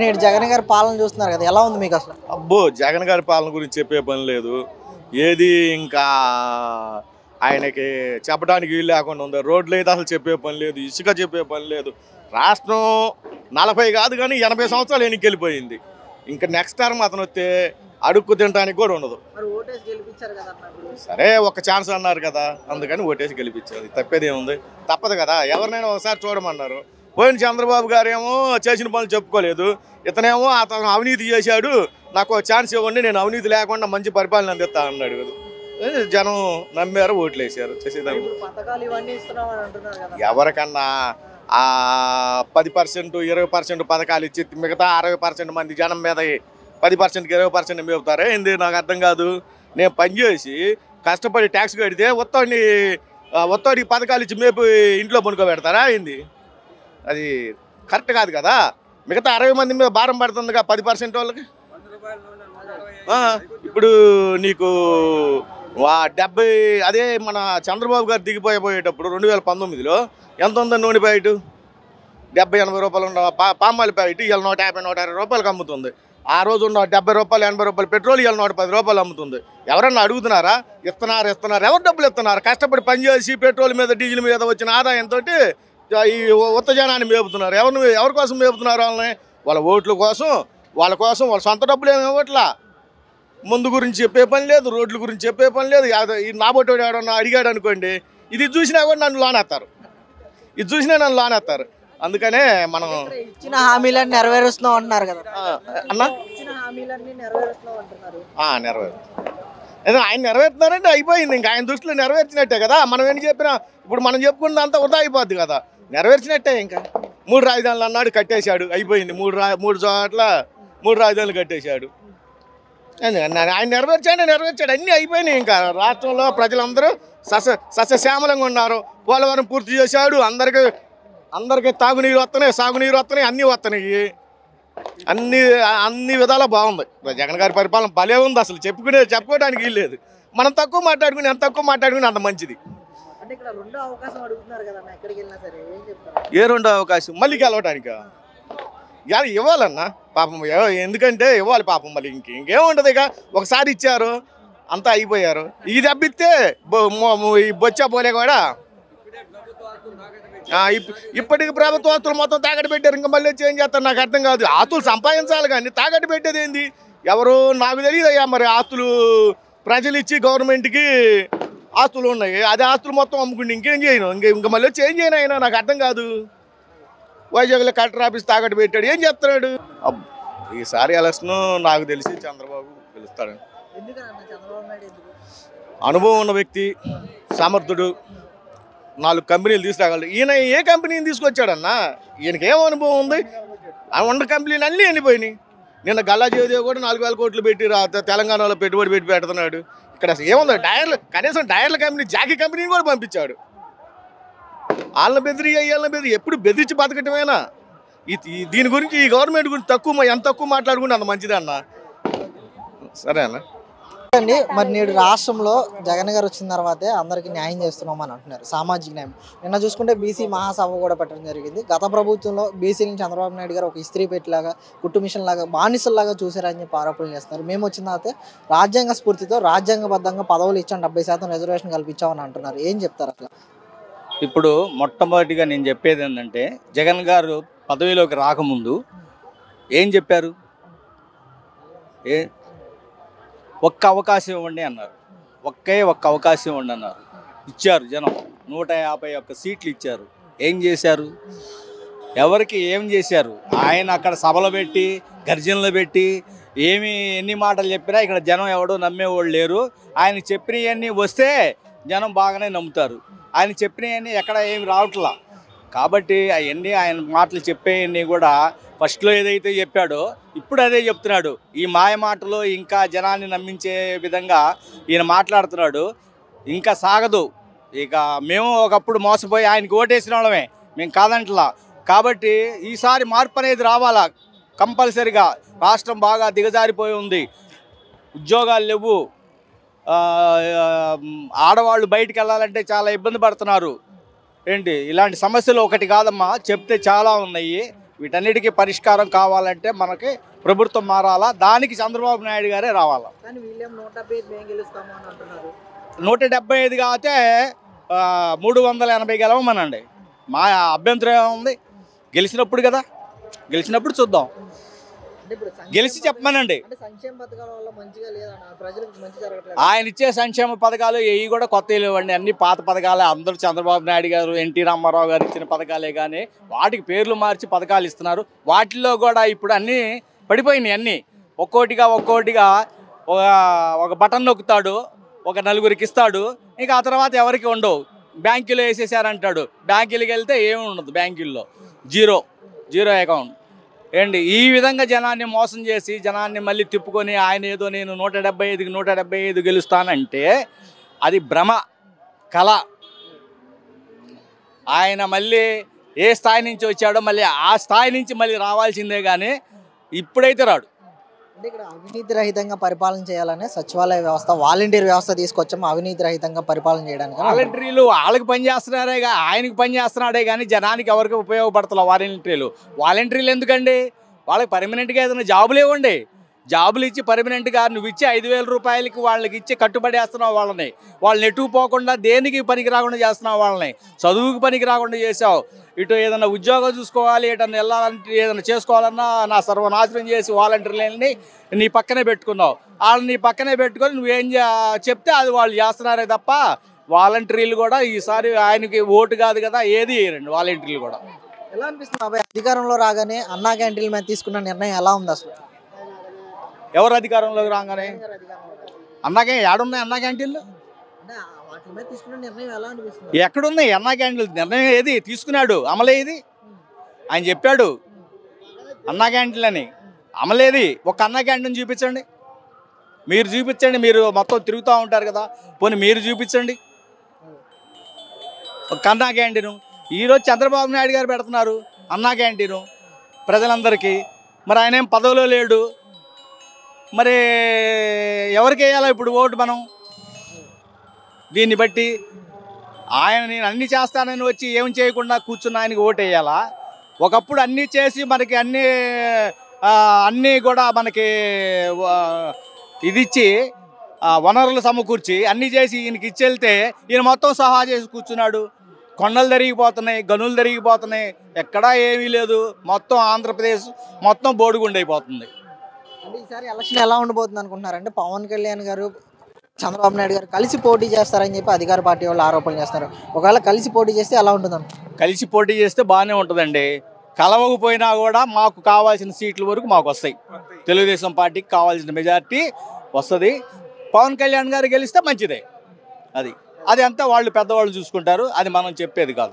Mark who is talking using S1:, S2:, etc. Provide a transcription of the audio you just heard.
S1: నేడు జగన్ గారి పాలన చూస్తున్నారు కదా ఎలా ఉంది మీకు అసలు
S2: అబ్బో జగన్ గారి పాలన గురించి చెప్పే పని లేదు ఏది ఇంకా ఆయనకి చెప్పడానికి వీలు లేకుండా ఉంది రోడ్లు అయితే అసలు చెప్పే పని లేదు ఇసుక చెప్పే పని లేదు రాష్ట్రం నలభై కాదు కానీ ఎనభై సంవత్సరాలు ఎన్నికి వెళ్ళిపోయింది ఇంకా నెక్స్ట్ టర్మ్ అతను వస్తే అడుక్కు తినడానికి కూడా ఉండదు సరే ఒక ఛాన్స్ అన్నారు కదా అందుకని ఓటేసి గెలిపించారు తప్పేదేముంది తప్పదు కదా ఎవరినైనా ఒకసారి చూడమన్నారు పోయిన చంద్రబాబు గారేమో చేసిన పనులు చెప్పుకోలేదు ఇతనేమో అతను అవినీతి చేశాడు నాకు ఛాన్స్ ఇవ్వండి నేను అవినీతి లేకుండా మంచి పరిపాలన అందిస్తా అన్నాడు జనం నమ్మారు ఓట్లు వేసారు ఎవరికన్నా పది పర్సెంట్ ఇరవై పర్సెంట్ పథకాలు ఇచ్చి మిగతా అరవై పర్సెంట్ మంది జనం మీద పది పర్సెంట్కి ఇరవై పర్సెంట్ మేపుతారా ఏంది నాకు అర్థం కాదు నేను పనిచేసి కష్టపడి ట్యాక్స్ కడితే మొత్తం మొత్తం పథకాలు ఇచ్చి మేపు ఇంట్లో పనుకోబెడతారా ఏంది అది కరెక్ట్ కాదు కదా మిగతా అరవై మంది మీద భారం పడుతుందిగా పది పర్సెంట్ వాళ్ళకి ఇప్పుడు నీకు డెబ్బై అదే మన చంద్రబాబు గారు దిగిపోయిపోయేటప్పుడు రెండు వేల పంతొమ్మిదిలో ఎంత ఉందో నూనె ప్యాకెట్ డెబ్బై ఎనభై రూపాయలు ఉండవు పా పామాయిల్ ప్యాకెట్ ఇవాళ నూట యాభై నూట అరవై రూపాయలకు అమ్ముతుంది ఆ రోజు ఉన్న డెబ్బై రూపాయలు ఎనభై రూపాయలు పెట్రోల్ ఇవాళ నూట పది రూపాయలు అమ్ముతుంది ఎవరన్నా అడుగుతున్నారా ఇస్తున్నారు ఇస్తున్నారు ఎవరు డబ్బులు ఇస్తున్నారు కష్టపడి పనిచేసి పెట్రోల్ మీద డీజిల్ మీద వచ్చిన ఆదాయంతో ఈ ఉత్త జనాన్ని మేపుతున్నారు ఎవరిని ఎవరి కోసం మేపుతున్నారు వాళ్ళని వాళ్ళ ఓట్ల కోసం వాళ్ళ కోసం వాళ్ళ సొంత డబ్బులు ఏమి ఇవ్వట్లా ముందు గురించి చెప్పే పని లేదు రోడ్ల గురించి చెప్పే పని లేదు నా బొట్టోడు ఎవడన్నా అడిగాడు అనుకోండి ఇది చూసినా కూడా నన్ను లానేస్తారు ఇది చూసినా నన్ను లానేస్తారు అందుకనే మనం ఇచ్చిన హామీలన్నీ నెరవేరుస్తున్నాం అంటున్నారు కదా అన్న నెరవేరు ఏదో ఆయన నెరవేరుతున్నారంటే అయిపోయింది ఇంకా ఆయన దృష్టిలో నెరవేర్చినట్టే కదా మనం ఏం చెప్పినా ఇప్పుడు మనం అంత వృధా అయిపోద్ది కదా నెరవేర్చినట్టే ఇంకా మూడు రాజధానులు అన్నాడు కట్టేశాడు అయిపోయింది మూడు రా మూడు చోట్ల మూడు రాజధానులు కట్టేశాడు ఆయన నెరవేర్చాడు నెరవేర్చాడు అన్నీ అయిపోయినాయి ఇంకా రాష్ట్రంలో ప్రజలందరూ సస సస్యశ్యామలంగా ఉన్నారు పోలవరం పూర్తి చేశాడు అందరికీ అందరికీ తాగునీరు వస్తున్నాయి సాగునీరు వస్తున్నాయి అన్నీ వస్తున్నాయి అన్ని అన్ని విధాలా బాగుంది జగన్ గారి పరిపాలన భలే ఉంది అసలు చెప్పుకునే చెప్పుకోవడానికి లేదు మనం తక్కువ మాట్లాడుకుని అంత తక్కువ మాట్లాడుకుని అంత మంచిది ఏ రెండో అవకాశం మళ్ళీ గెలవటానికా ఇవాళ ఇవ్వాలన్నా పాపం ఎందుకంటే ఇవ్వాలి పాపం మళ్ళీ ఇంక ఇంకేముంటుంది ఇక ఒకసారి ఇచ్చారు అంతా అయిపోయారు ఇది తప్పిస్తే బొచ్చా పోలే కూడా ఇప్పటికి ప్రభుత్వ ఆస్తులు మొత్తం తాకట్టు పెట్టారు ఇంకా మళ్ళీ చేంజ్ చేస్తారు నాకు అర్థం కాదు ఆస్తులు సంపాదించాలి కానీ తాకట్టు పెట్టేది ఏంది ఎవరు నాకు తెలియదు అయ్యా మరి ఆస్తులు ప్రజలు ఇచ్చి గవర్నమెంట్కి ఆస్తులు ఉన్నాయి అది ఆస్తులు మొత్తం అమ్ముకుంటే ఇంకేం చేయను ఇంక ఇంకా మళ్ళీ చేంజ్ చేయను అయినా నాకు అర్థం కాదు వైజాగ్లో కలెక్టర్ ఆఫీస్ తాకట్టు పెట్టాడు ఏం చెప్తున్నాడు ఈసారి ఎలక్షన్ నాకు తెలిసి చంద్రబాబు పిలుస్తాడు అనుభవం ఉన్న వ్యక్తి సమర్థుడు నాలుగు కంపెనీలు తీసుకురాగలరు ఈయన ఏ కంపెనీని తీసుకొచ్చాడన్నా ఈయనకి ఏం అనుభవం ఉంది ఆ వంట కంపెనీలు అన్నీ వెళ్ళిపోయినాయి నిన్న గల్లా జయదేవ్ కూడా నాలుగు వేల కోట్లు పెట్టి తెలంగాణలో పెట్టుబడి పెట్టి పెడుతున్నాడు ఇక్కడ అసలు ఏముంది టైర్లు కనీసం టైర్ల కంపెనీ జాకీ కంపెనీని కూడా పంపించాడు వాళ్ళని బెదిరి అయ్యాలని బెదిరి ఎప్పుడు బెదిరించి బతకటమేనా దీని గురించి ఈ గవర్నమెంట్ గురించి తక్కువ ఎంత తక్కువ మాట్లాడుకుంటే అంత మంచిదన్నా సరే అన్న
S1: అండి మరి నేడు రాష్ట్రంలో జగన్ గారు వచ్చిన తర్వాతే అందరికీ న్యాయం చేస్తున్నాం అని అంటున్నారు సామాజిక న్యాయం నిన్న చూసుకుంటే బీసీ మహాసభ కూడా పెట్టడం జరిగింది గత ప్రభుత్వంలో బీసీని చంద్రబాబు నాయుడు గారు ఒక ఇస్త్రీ పెట్టిలాగా కుట్టు మిషన్ లాగా బానిసల్లాగా చూసారని చెప్పి ఆరోపణలు చేస్తున్నారు మేము వచ్చిన తర్వాత రాజ్యాంగ స్ఫూర్తితో రాజ్యాంగబద్ధంగా పదవులు ఇచ్చాం డెబ్బై శాతం రిజర్వేషన్ కల్పించామని అంటున్నారు ఏం చెప్తారు అట్లా
S3: ఇప్పుడు మొట్టమొదటిగా నేను చెప్పేది ఏంటంటే జగన్ గారు పదవిలోకి రాకముందు ఏం చెప్పారు ఏ ఒక్క అవకాశం ఇవ్వండి అన్నారు ఒక్కే ఒక్క అవకాశం ఇవ్వండి అన్నారు ఇచ్చారు జనం నూట యాభై ఒక్క సీట్లు ఇచ్చారు ఏం చేశారు ఎవరికి ఏం చేశారు ఆయన అక్కడ సభలు పెట్టి గర్జనలు పెట్టి ఏమి ఎన్ని మాటలు చెప్పినా ఇక్కడ జనం ఎవడో నమ్మేవాళ్ళు లేరు ఆయన చెప్పినవన్నీ వస్తే జనం బాగానే నమ్ముతారు ఆయన చెప్పినవన్నీ ఎక్కడ ఏమి రావట్లా కాబట్టి అవన్నీ ఆయన మాటలు చెప్పేవన్నీ కూడా ఫస్ట్లో ఏదైతే చెప్పాడో ఇప్పుడు అదే చెప్తున్నాడు ఈ మాయ మాటలో ఇంకా జనాన్ని నమ్మించే విధంగా ఈయన మాట్లాడుతున్నాడు ఇంకా సాగదు ఇక మేము ఒకప్పుడు మోసపోయి ఆయనకి ఓటేసిన వాళ్ళమే మేము కాదంటలా కాబట్టి ఈసారి మార్పు అనేది రావాలా కంపల్సరిగా రాష్ట్రం బాగా దిగజారిపోయి ఉంది ఉద్యోగాలు లేవు ఆడవాళ్ళు బయటికి వెళ్ళాలంటే చాలా ఇబ్బంది పడుతున్నారు ఏంటి ఇలాంటి సమస్యలు ఒకటి కాదమ్మా చెప్తే చాలా ఉన్నాయి వీటన్నిటికీ పరిష్కారం కావాలంటే మనకి ప్రభుత్వం మారాలా దానికి చంద్రబాబు నాయుడు గారే రావాలా నూట డెబ్బై ఐదు కాతే మూడు వందల ఎనభై గెలవమనండి మా అభ్యంతరం ఏముంది గెలిచినప్పుడు కదా గెలిచినప్పుడు చూద్దాం
S1: గెలిచి చెప్పమనండి ఆయన
S3: ఇచ్చే సంక్షేమ పథకాలు ఏవి కూడా కొత్త లేవండి అన్ని పాత పథకాలే అందరూ చంద్రబాబు నాయుడు గారు ఎన్టీ రామారావు గారు ఇచ్చిన పథకాలే కానీ వాటికి పేర్లు మార్చి పథకాలు ఇస్తున్నారు వాటిలో కూడా ఇప్పుడు అన్నీ పడిపోయినాయి అన్నీ ఒక్కోటిగా ఒక్కోటిగా ఒక బటన్ నొక్కుతాడు ఒక నలుగురికి ఇస్తాడు ఇంకా ఆ తర్వాత ఎవరికి ఉండవు బ్యాంకులో వేసేసారంటాడు బ్యాంకులకి వెళ్తే ఏమి ఉండదు బ్యాంకుల్లో జీరో జీరో అకౌంట్ ఏండి ఈ విధంగా జనాన్ని మోసం చేసి జనాన్ని మళ్ళీ తిప్పుకొని ఆయన ఏదో నేను నూట డెబ్బై ఐదుకి నూట డెబ్బై ఐదు గెలుస్తానంటే అది భ్రమ కళ ఆయన మళ్ళీ ఏ స్థాయి నుంచి వచ్చాడో మళ్ళీ ఆ స్థాయి నుంచి మళ్ళీ రావాల్సిందే కానీ ఇప్పుడైతే రాడు
S1: ఇక్కడ అవినీతి రహితంగా పరిపాలన చేయాలనే సచివాలయ వ్యవస్థ వాలంటీర్ వ్యవస్థ తీసుకొచ్చాము అవినీతి రహితంగా పరిపాలన చేయడానికి
S3: వాలంటీర్లు వాళ్ళకి పని చేస్తున్నారే ఆయనకి పని చేస్తున్నాడే కానీ జనానికి ఎవరికి ఉపయోగపడతలే వాలంటీర్లు వాలంటీర్లు ఎందుకండి వాళ్ళకి పర్మనెంట్గా ఏదైనా జాబులు ఇవ్వండి జాబులు ఇచ్చి పర్మనెంట్ గా నువ్వు ఇచ్చి ఐదు వేల రూపాయలకి వాళ్ళకి ఇచ్చి కట్టుబడేస్తున్నావు వాళ్ళని వాళ్ళని ఎటు పోకుండా దేనికి పనికి రాకుండా చేస్తున్నావు వాళ్ళని చదువుకి పనికి రాకుండా చేసావు ఇటు ఏదైనా ఉద్యోగం చూసుకోవాలి ఏదన్నా వెళ్ళాలంటే ఏదైనా చేసుకోవాలన్నా నా సర్వనాశనం చేసి వాలంటీర్లని నీ పక్కనే పెట్టుకున్నావు వాళ్ళని నీ పక్కనే పెట్టుకొని నువ్వేం చెప్తే అది వాళ్ళు చేస్తున్నారే తప్ప వాలంటీర్లు కూడా ఈసారి ఆయనకి ఓటు కాదు కదా ఏది వేయరండి వాలంటీర్లు కూడా
S1: ఎలా అనిపిస్తుంది అధికారంలో రాగానే అన్నా క్యాంటీన్ మీద తీసుకున్న నిర్ణయం ఎలా ఉంది అసలు
S3: ఎవరు అధికారంలోకి
S1: రాగానే అన్నాకే ఏడున్నాయి అన్నా క్యాంటీన్లు
S3: ఎక్కడున్నాయి అన్నా క్యాంటీన్లు నిర్ణయం ఏది తీసుకున్నాడు అమలేది ఆయన చెప్పాడు అన్నా క్యాంటీన్లు అని అమలేది ఒక అన్నా క్యాంటీన్ చూపించండి మీరు చూపించండి మీరు మొత్తం తిరుగుతూ ఉంటారు కదా పోనీ మీరు చూపించండి ఒక కన్నా క్యాంటీను ఈరోజు చంద్రబాబు నాయుడు గారు పెడుతున్నారు అన్నా క్యాంటీను ప్రజలందరికీ మరి ఆయన ఏం పదవిలో లేడు మరి ఎవరికి వేయాలో ఇప్పుడు ఓటు మనం దీన్ని బట్టి ఆయన నేను అన్ని చేస్తానని వచ్చి ఏం చేయకుండా కూర్చున్న ఆయనకి ఓటు వేయాలా ఒకప్పుడు అన్నీ చేసి మనకి అన్నీ అన్నీ కూడా మనకి ఇదిచ్చి వనరులు సమకూర్చి అన్నీ చేసి ఈయనకి ఇచ్చేళ్తే ఈయన మొత్తం సహా చేసి కూర్చున్నాడు కొండలు జరిగిపోతున్నాయి గనులు జరిగిపోతున్నాయి ఎక్కడా ఏమీ లేదు మొత్తం ఆంధ్రప్రదేశ్ మొత్తం బోడుగుండైపోతుంది
S1: ఈసారి ఎలక్షన్ ఎలా ఉండబోతుంది అనుకుంటున్నారంటే పవన్ కళ్యాణ్ గారు చంద్రబాబు నాయుడు గారు కలిసి పోటీ చేస్తారని చెప్పి అధికార పార్టీ వాళ్ళు ఆరోపణలు చేస్తారు ఒకవేళ కలిసి పోటీ చేస్తే ఎలా ఉంటుంది
S3: కలిసి పోటీ చేస్తే బాగానే ఉంటుందండి కలవకపోయినా కూడా మాకు కావాల్సిన సీట్ల వరకు మాకు వస్తాయి తెలుగుదేశం పార్టీకి కావాల్సిన మెజార్టీ వస్తుంది పవన్ కళ్యాణ్ గారు గెలిస్తే మంచిదే అది అది అంతా వాళ్ళు పెద్దవాళ్ళు చూసుకుంటారు అది మనం చెప్పేది కాదు